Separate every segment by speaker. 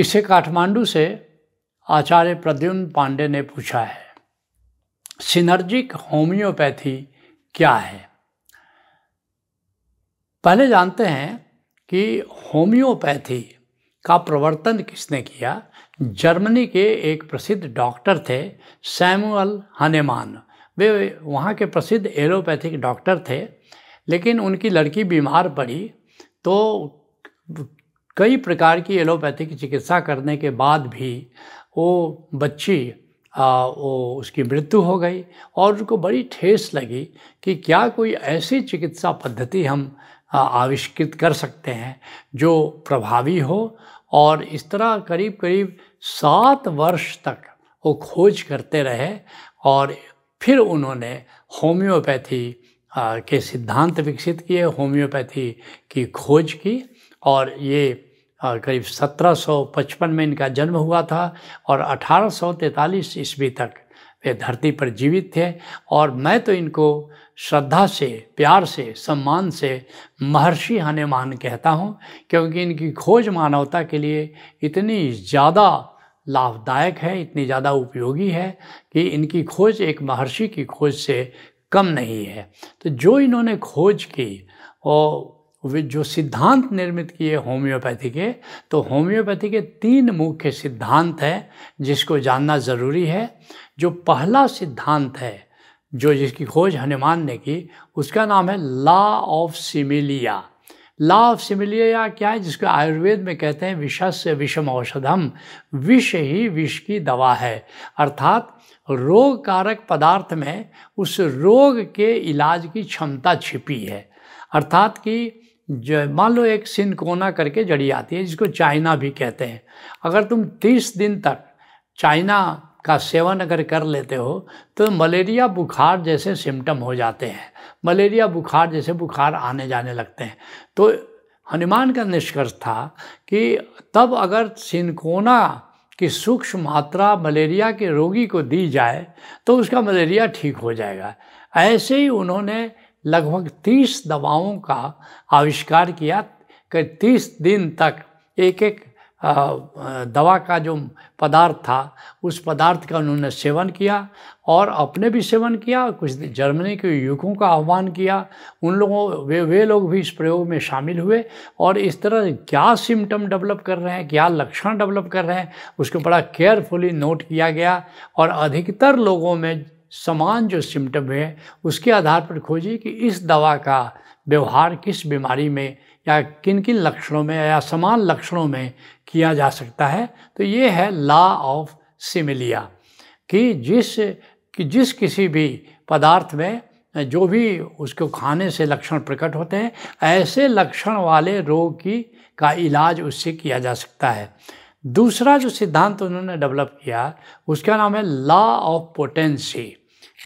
Speaker 1: इसे काठमांडू से आचार्य प्रद्युन पांडे ने पूछा है सिनर्जिक होम्योपैथी क्या है पहले जानते हैं कि होम्योपैथी का प्रवर्तन किसने किया जर्मनी के एक प्रसिद्ध डॉक्टर थे सैमुअल हनेमान वे वहाँ के प्रसिद्ध एलोपैथिक डॉक्टर थे लेकिन उनकी लड़की बीमार पड़ी तो कई प्रकार की एलोपैथिक चिकित्सा करने के बाद भी वो बच्ची आ, वो उसकी मृत्यु हो गई और उसको बड़ी ठेस लगी कि क्या कोई ऐसी चिकित्सा पद्धति हम आविष्कृत कर सकते हैं जो प्रभावी हो और इस तरह करीब करीब सात वर्ष तक वो खोज करते रहे और फिर उन्होंने होम्योपैथी के सिद्धांत विकसित किए होम्योपैथी की खोज की और ये हाँ, करीब 1755 में इनका जन्म हुआ था और 1843 ईस्वी तक वे धरती पर जीवित थे और मैं तो इनको श्रद्धा से प्यार से सम्मान से महर्षि हनुमान कहता हूँ क्योंकि इनकी खोज मानवता के लिए इतनी ज़्यादा लाभदायक है इतनी ज़्यादा उपयोगी है कि इनकी खोज एक महर्षि की खोज से कम नहीं है तो जो इन्होंने खोज की वो वे जो सिद्धांत निर्मित किए होम्योपैथी के तो होम्योपैथी के तीन मुख्य सिद्धांत हैं जिसको जानना ज़रूरी है जो पहला सिद्धांत है जो जिसकी खोज हनुमान ने की उसका नाम है law of similia law of similia क्या है जिसको आयुर्वेद में कहते हैं विषस से विषम औषधम विष ही विष की दवा है अर्थात रोग कारक पदार्थ में उस रोग के इलाज की क्षमता छिपी है अर्थात कि जो मान लो एक सिनकोना करके जड़ी आती है जिसको चाइना भी कहते हैं अगर तुम तीस दिन तक चाइना का सेवन अगर कर लेते हो तो मलेरिया बुखार जैसे सिम्टम हो जाते हैं मलेरिया बुखार जैसे बुखार आने जाने लगते हैं तो हनुमान का निष्कर्ष था कि तब अगर सिनकोना की सूक्ष्म मात्रा मलेरिया के रोगी को दी जाए तो उसका मलेरिया ठीक हो जाएगा ऐसे ही उन्होंने लगभग तीस दवाओं का आविष्कार किया कि तीस दिन तक एक एक दवा का जो पदार्थ था उस पदार्थ का उन्होंने सेवन किया और अपने भी सेवन किया कुछ जर्मनी के युवकों का आह्वान किया उन लोगों वे वे लोग भी इस प्रयोग में शामिल हुए और इस तरह क्या सिम्टम डेवलप कर रहे हैं क्या लक्षण डेवलप कर रहे हैं उसको बड़ा केयरफुली नोट किया गया और अधिकतर लोगों में समान जो सिम्टम है उसके आधार पर खोजिए कि इस दवा का व्यवहार किस बीमारी में या किन किन लक्षणों में या समान लक्षणों में किया जा सकता है तो ये है ला ऑफ सिमिलिया कि जिस कि जिस किसी भी पदार्थ में जो भी उसको खाने से लक्षण प्रकट होते हैं ऐसे लक्षण वाले रोग की का इलाज उससे किया जा सकता है दूसरा जो सिद्धांत उन्होंने डेवलप किया उसका नाम है law of potency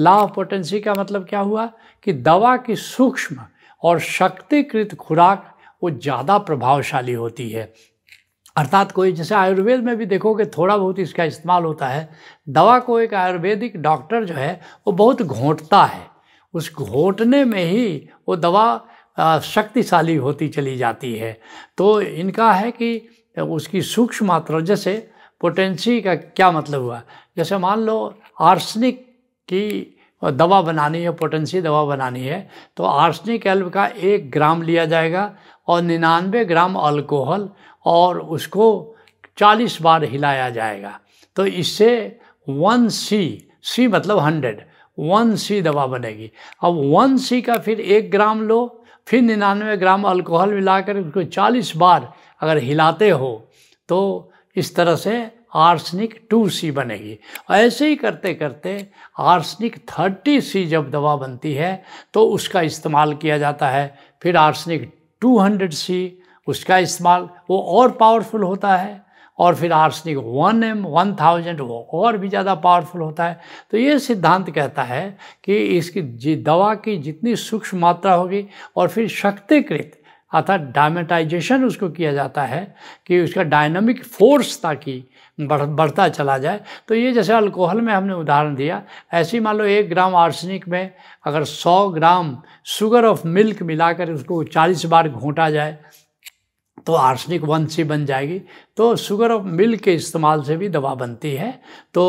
Speaker 1: law of potency का मतलब क्या हुआ कि दवा की सूक्ष्म और शक्तिकृत खुराक वो ज़्यादा प्रभावशाली होती है अर्थात कोई जैसे आयुर्वेद में भी देखोगे थोड़ा बहुत इसका इस्तेमाल होता है दवा को एक आयुर्वेदिक डॉक्टर जो है वो बहुत घोंटता है उस घोटने में ही वो दवा शक्तिशाली होती चली जाती है तो इनका है कि उसकी सूक्ष्म मात्रा जैसे पोटेंसी का क्या मतलब हुआ जैसे मान लो आर्सनिक कि दवा बनानी है पोटेंसी दवा बनानी है तो आर्सनिक एल्ब का एक ग्राम लिया जाएगा और निन्यानवे ग्राम अल्कोहल और उसको चालीस बार हिलाया जाएगा तो इससे वन सी सी मतलब हंड्रेड वन सी दवा बनेगी अब वन सी का फिर एक ग्राम लो फिर निन्यानवे ग्राम अल्कोहल मिलाकर उसको चालीस बार अगर हिलाते हो तो इस तरह से आर्सनिक टू सी बनेगी ऐसे ही करते करते आर्सनिक थर्टी सी जब दवा बनती है तो उसका इस्तेमाल किया जाता है फिर आर्सनिक टू हंड्रेड सी उसका इस्तेमाल वो और पावरफुल होता है और फिर arsenic one M one thousand वो और भी ज़्यादा पावरफुल होता है तो ये सिद्धांत कहता है कि इसकी जी दवा की जितनी सूक्ष्म मात्रा होगी और फिर शक्तिकृत अर्थात डायमेटाइजेशन उसको किया जाता है कि उसका डायनामिक फोर्स ताकि बढ़ बढ़ता चला जाए तो ये जैसे अल्कोहल में हमने उदाहरण दिया ऐसे मान लो एक ग्राम आर्सेनिक में अगर 100 ग्राम शुगर ऑफ मिल्क मिलाकर उसको 40 बार घोटा जाए तो आर्सेनिक वन सी बन जाएगी तो शुगर ऑफ मिल्क के इस्तेमाल से भी दवा बनती है तो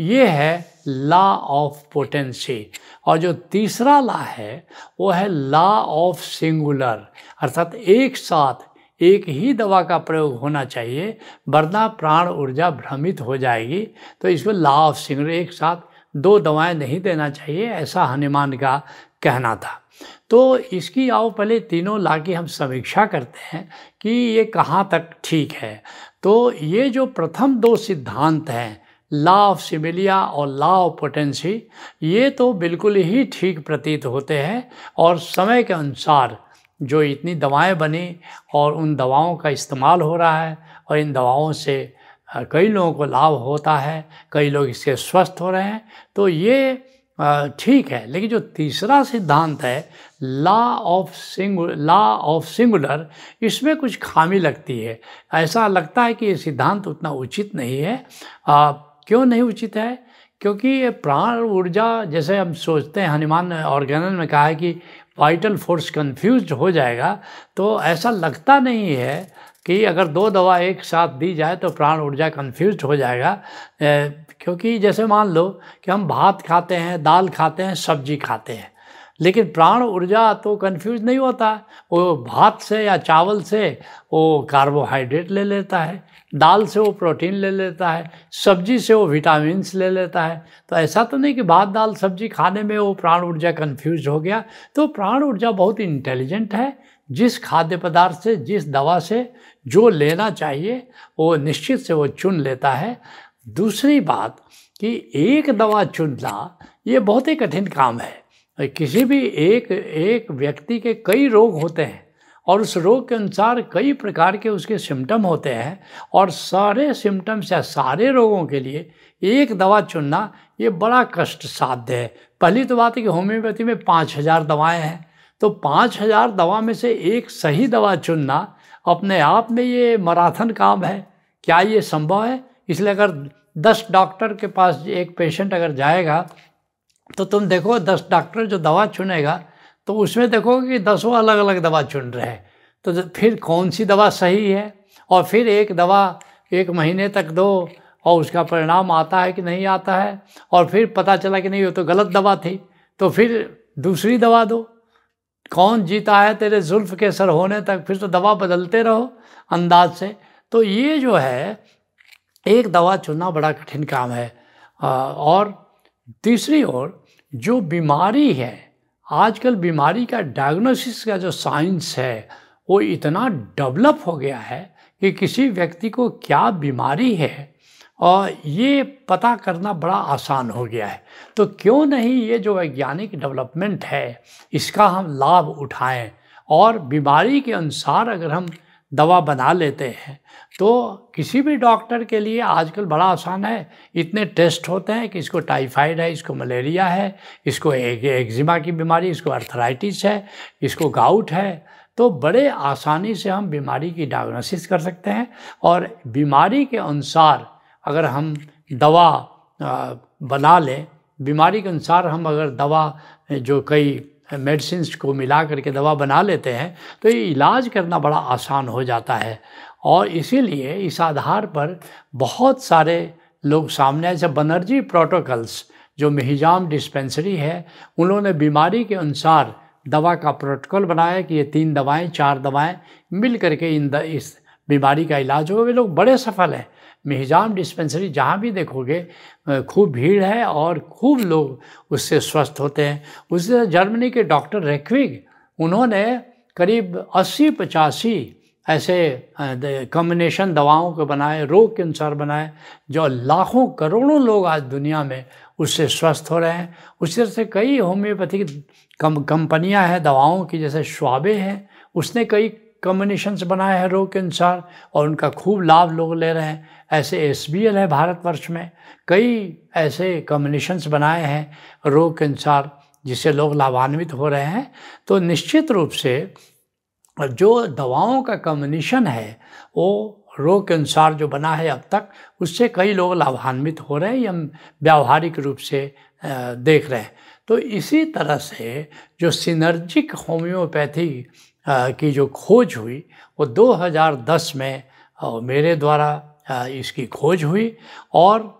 Speaker 1: ये है लॉ ऑफ पोटेंसी और जो तीसरा लॉ है वो है लॉ ऑफ सिंगुलर अर्थात एक साथ एक ही दवा का प्रयोग होना चाहिए वरना प्राण ऊर्जा भ्रमित हो जाएगी तो इसको लॉ ऑफ सिंगर एक साथ दो दवाएं नहीं देना चाहिए ऐसा हनुमान का कहना था तो इसकी आओ पहले तीनों ला की हम समीक्षा करते हैं कि ये कहाँ तक ठीक है तो ये जो प्रथम दो सिद्धांत हैं लॉ ऑफ सिमिलिया और लॉ ऑफ पोटेंसी ये तो बिल्कुल ही ठीक प्रतीत होते हैं और समय के अनुसार जो इतनी दवाएं बनी और उन दवाओं का इस्तेमाल हो रहा है और इन दवाओं से कई लोगों को लाभ होता है कई लोग इससे स्वस्थ हो रहे हैं तो ये ठीक है लेकिन जो तीसरा सिद्धांत है law of sing law of singular इसमें कुछ खामी लगती है ऐसा लगता है कि ये सिद्धांत उतना उचित नहीं है आ, क्यों नहीं उचित है क्योंकि ये प्राण ऊर्जा जैसे हम सोचते हैं हनुमान ऑर्गेनल में कहा है कि वाइटल फोर्स कंफ्यूज हो जाएगा तो ऐसा लगता नहीं है कि अगर दो दवा एक साथ दी जाए तो प्राण ऊर्जा कन्फ्यूज हो जाएगा ए, क्योंकि जैसे मान लो कि हम भात खाते हैं दाल खाते हैं सब्जी खाते हैं लेकिन प्राण ऊर्जा तो कंफ्यूज नहीं होता वो भात से या चावल से वो कार्बोहाइड्रेट ले लेता है दाल से वो प्रोटीन ले लेता है सब्जी से वो विटामिन ले लेता है तो ऐसा तो नहीं कि भात दाल सब्जी खाने में वो प्राण ऊर्जा कन्फ्यूज हो गया तो प्राण ऊर्जा बहुत इंटेलिजेंट है जिस खाद्य पदार्थ से जिस दवा से जो लेना चाहिए वो निश्चित से वो चुन लेता है दूसरी बात कि एक दवा चुनना ये बहुत ही कठिन काम है किसी भी एक एक व्यक्ति के कई रोग होते हैं और उस रोग के अनुसार कई प्रकार के उसके सिम्टम होते हैं और सारे सिम्टम्स या सारे रोगों के लिए एक दवा चुनना ये बड़ा कष्ट साध्य है पहली तो बात है कि होम्योपैथी में पाँच हज़ार दवाएँ हैं तो पाँच हज़ार दवा में से एक सही दवा चुनना अपने आप में ये मराथन काम है क्या ये संभव है इसलिए अगर दस डॉक्टर के पास एक पेशेंट अगर जाएगा तो तुम देखो दस डॉक्टर जो दवा चुनेगा तो उसमें देखो कि दसों अलग अलग दवा चुन रहे हैं तो फिर कौन सी दवा सही है और फिर एक दवा एक महीने तक दो और उसका परिणाम आता है कि नहीं आता है और फिर पता चला कि नहीं वो तो गलत दवा थी तो फिर दूसरी दवा दो कौन जीता है तेरे जुल्फ के सर होने तक फिर तो दवा बदलते रहो अंदाज से तो ये जो है एक दवा चुनना बड़ा कठिन काम है और तीसरी ओर जो बीमारी है आजकल बीमारी का डायग्नोसिस का जो साइंस है वो इतना डेवलप हो गया है कि किसी व्यक्ति को क्या बीमारी है और ये पता करना बड़ा आसान हो गया है तो क्यों नहीं ये जो वैज्ञानिक डेवलपमेंट है इसका हम लाभ उठाएं और बीमारी के अनुसार अगर हम दवा बना लेते हैं तो किसी भी डॉक्टर के लिए आजकल बड़ा आसान है इतने टेस्ट होते हैं कि इसको टाइफाइड है इसको मलेरिया है इसको एक, एक्जिमा की बीमारी इसको अर्थराइटिस है इसको गाउट है तो बड़े आसानी से हम बीमारी की डायग्नोसिस कर सकते हैं और बीमारी के अनुसार अगर हम दवा बना लें बीमारी के अनुसार हम अगर दवा जो कई मेडिसिन को मिला करके दवा बना लेते हैं तो ये इलाज करना बड़ा आसान हो जाता है और इसीलिए इस आधार पर बहुत सारे लोग सामने आए जब बनर्जी प्रोटोकॉल्स जो मिहिजाम डिस्पेंसरी है उन्होंने बीमारी के अनुसार दवा का प्रोटोकॉल बनाया कि ये तीन दवाएं चार दवाएं मिल करके इन द, इस बीमारी का इलाज होगा वे लोग बड़े सफल हैं मिहजाम डिस्पेंसरी जहाँ भी देखोगे खूब भीड़ है और खूब लोग उससे स्वस्थ होते हैं उससे जर्मनी के डॉक्टर रेक्विग उन्होंने करीब अस्सी पचासी ऐसे कम्बिनेशन दवाओं के बनाए रोग के अनुसार बनाए जो लाखों करोड़ों लोग आज दुनिया में उससे स्वस्थ हो रहे हैं उस तरह से कई होम्योपैथिक कम कंपनियां हैं दवाओं की जैसे श्वाबे हैं उसने कई कम्बिनेशंस बनाए हैं रोग के अनुसार और उनका खूब लाभ लोग ले रहे हैं ऐसे एस बी एल है भारतवर्ष में कई ऐसे कम्बिनेशंस बनाए हैं रोग के अनुसार जिससे लोग लाभान्वित हो रहे हैं तो निश्चित रूप से जो दवाओं का कम्बिनेशन है वो रोग के अनुसार जो बना है अब तक उससे कई लोग लाभान्वित हो रहे हैं हम व्यावहारिक रूप से देख रहे हैं तो इसी तरह से जो सिनर्जिक होम्योपैथी की जो खोज हुई वो 2010 में मेरे द्वारा इसकी खोज हुई और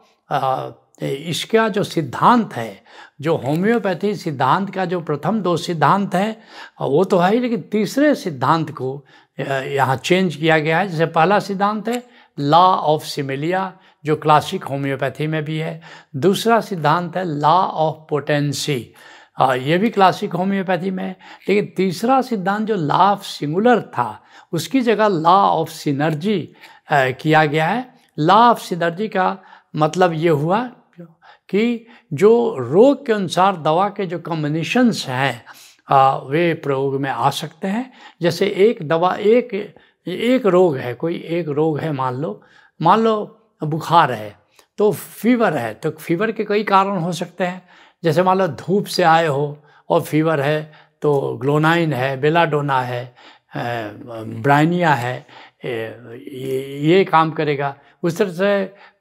Speaker 1: इसका जो सिद्धांत है जो होम्योपैथी सिद्धांत का जो प्रथम दो सिद्धांत हैं वो तो है ही लेकिन तीसरे सिद्धांत को यहाँ चेंज किया गया है जैसे पहला सिद्धांत है लॉ ऑफ सिमिलिया जो क्लासिक होम्योपैथी में भी है दूसरा सिद्धांत है लॉ ऑफ पोटेंसी और हाँ, ये भी क्लासिक होम्योपैथी में है लेकिन तीसरा सिद्धांत जो लॉ ऑफ सिंगुलर था उसकी जगह लॉ ऑफ सिनर्जी किया गया है लॉ ऑफ सिनर्जी का मतलब ये हुआ कि जो रोग के अनुसार दवा के जो कॉम्बिनेशंस हैं वे प्रयोग में आ सकते हैं जैसे एक दवा एक एक रोग है कोई एक रोग है मान लो मान लो बुखार है तो फीवर है तो फीवर के कई कारण हो सकते हैं जैसे मान लो धूप से आए हो और फीवर है तो ग्लोनाइन है बेलाडोना है ब्राइनिया है ये काम करेगा उस तरह से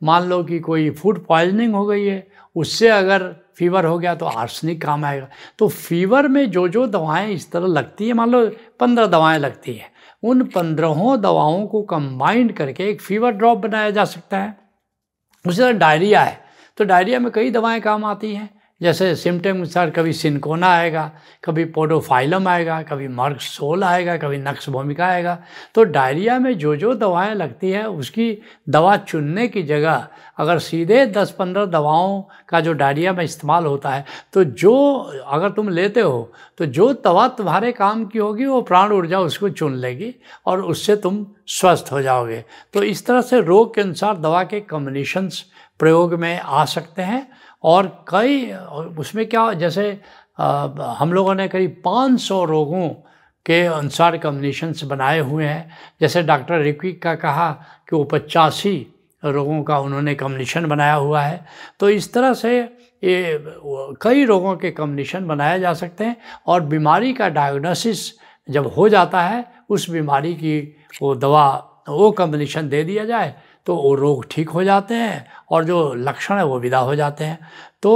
Speaker 1: मान लो कि कोई फूड पॉइजनिंग हो गई है उससे अगर फीवर हो गया तो आर्सनिक काम आएगा तो फीवर में जो जो दवाएं इस तरह लगती है मान लो पंद्रह दवाएं लगती हैं उन पंद्रहों दवाओं को कंबाइंड करके एक फीवर ड्रॉप बनाया जा सकता है उसी तरह डायरिया है तो डायरिया में कई दवाएं काम आती हैं जैसे सिम्टम के अनुसार कभी सिंकोना आएगा कभी पोडोफाइलम आएगा कभी सोल आएगा कभी नक्स भूमिका आएगा तो डायरिया में जो जो दवाएं लगती हैं उसकी दवा चुनने की जगह अगर सीधे 10-15 दवाओं का जो डायरिया में इस्तेमाल होता है तो जो अगर तुम लेते हो तो जो दवा तुम्हारे काम की होगी वो प्राण ऊर्जा उसको चुन लेगी और उससे तुम स्वस्थ हो जाओगे तो इस तरह से रोग के अनुसार दवा के कम्बिनेशंस प्रयोग में आ सकते हैं और कई उसमें क्या जैसे आ, हम लोगों ने करीब 500 रोगों के अनुसार कम्बिनेशंस बनाए हुए हैं जैसे डॉक्टर रिक्विक का कहा कि वो पचासी रोगों का उन्होंने कम्बिनेशन बनाया हुआ है तो इस तरह से ये कई रोगों के कम्बिनेशन बनाए जा सकते हैं और बीमारी का डायग्नोसिस जब हो जाता है उस बीमारी की वो दवा वो कम्बिनेशन दे दिया जाए तो वो रोग ठीक हो जाते हैं और जो लक्षण है वो विदा हो जाते हैं तो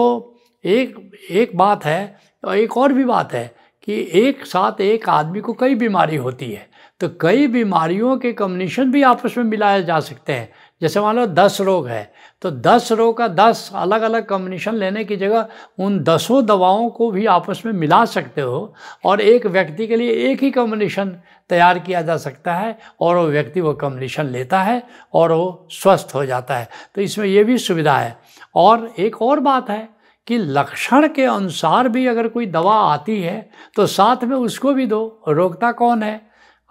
Speaker 1: एक एक बात है और एक और भी बात है कि एक साथ एक आदमी को कई बीमारी होती है तो कई बीमारियों के कम्बिनेशन भी आपस में मिलाए जा सकते हैं जैसे मान लो दस रोग है तो दस रोग का दस अलग अलग कॉम्बिनेशन लेने की जगह उन दसों दवाओं को भी आपस में मिला सकते हो और एक व्यक्ति के लिए एक ही कॉम्बिनेशन तैयार किया जा सकता है और वो व्यक्ति वो कॉम्बिनेशन लेता है और वो स्वस्थ हो जाता है तो इसमें ये भी सुविधा है और एक और बात है कि लक्षण के अनुसार भी अगर कोई दवा आती है तो साथ में उसको भी दो रोकता कौन है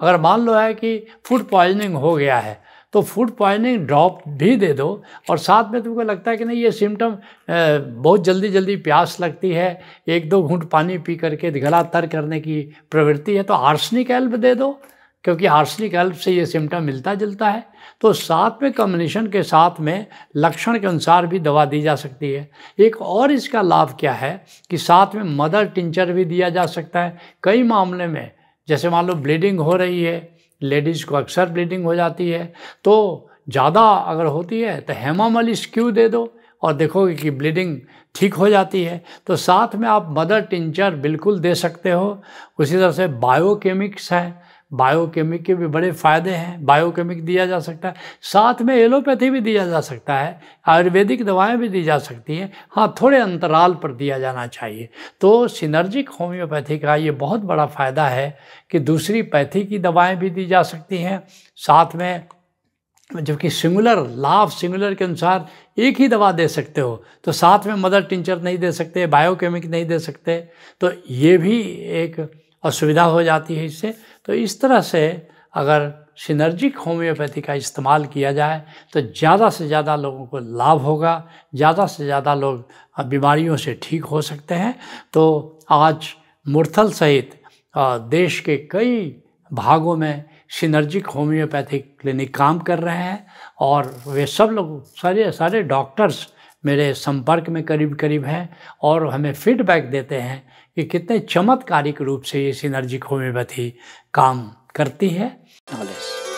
Speaker 1: अगर मान लो है कि फूड पॉइजनिंग हो गया है तो फूड पॉइजनिंग ड्रॉप भी दे दो और साथ में तुमको लगता है कि नहीं ये सिम्टम बहुत जल्दी जल्दी प्यास लगती है एक दो घूंट पानी पी करके गला तर करने की प्रवृत्ति है तो आर्सनिक एल्ब दे दो क्योंकि आर्सनिक एल्प से ये सिम्टम मिलता जुलता है तो साथ में कम्बिनेशन के साथ में लक्षण के अनुसार भी दवा दी जा सकती है एक और इसका लाभ क्या है कि साथ में मदर टिंचर भी दिया जा सकता है कई मामले में जैसे मान लो ब्लीडिंग हो रही है लेडीज़ को अक्सर ब्लीडिंग हो जाती है तो ज़्यादा अगर होती है तो हेमामली क्यों दे दो और देखोगे कि ब्लीडिंग ठीक हो जाती है तो साथ में आप मदर टिंचर बिल्कुल दे सकते हो उसी तरह से बायोकेमिक्स है बायोकेमिक के भी बड़े फ़ायदे हैं बायोकेमिक दिया जा सकता है साथ में एलोपैथी भी दिया जा सकता है आयुर्वेदिक दवाएं भी दी जा सकती हैं हाँ थोड़े अंतराल पर दिया जाना चाहिए तो सिनर्जिक होम्योपैथी का ये बहुत बड़ा फ़ायदा है कि दूसरी पैथी की दवाएं भी दी जा सकती हैं साथ में जबकि सिंगुलर लाभ सिंगुलर के अनुसार एक ही दवा दे सकते हो तो साथ में मदर टिंचर नहीं दे सकते बायोकेमिक नहीं दे सकते तो ये भी एक असुविधा हो जाती है इससे तो इस तरह से अगर सिनर्जिक होम्योपैथी का इस्तेमाल किया जाए तो ज़्यादा से ज़्यादा लोगों को लाभ होगा ज़्यादा से ज़्यादा लोग बीमारियों से ठीक हो सकते हैं तो आज मुरथल सहित देश के कई भागों में सिनर्जिक होम्योपैथिक क्लिनिक काम कर रहे हैं और वे सब लोग सारे सारे डॉक्टर्स मेरे संपर्क में करीब करीब हैं और हमें फीडबैक देते हैं कि कितने चमत्कारिक रूप से ये सिनर्जिक होम्योपैथी काम करती है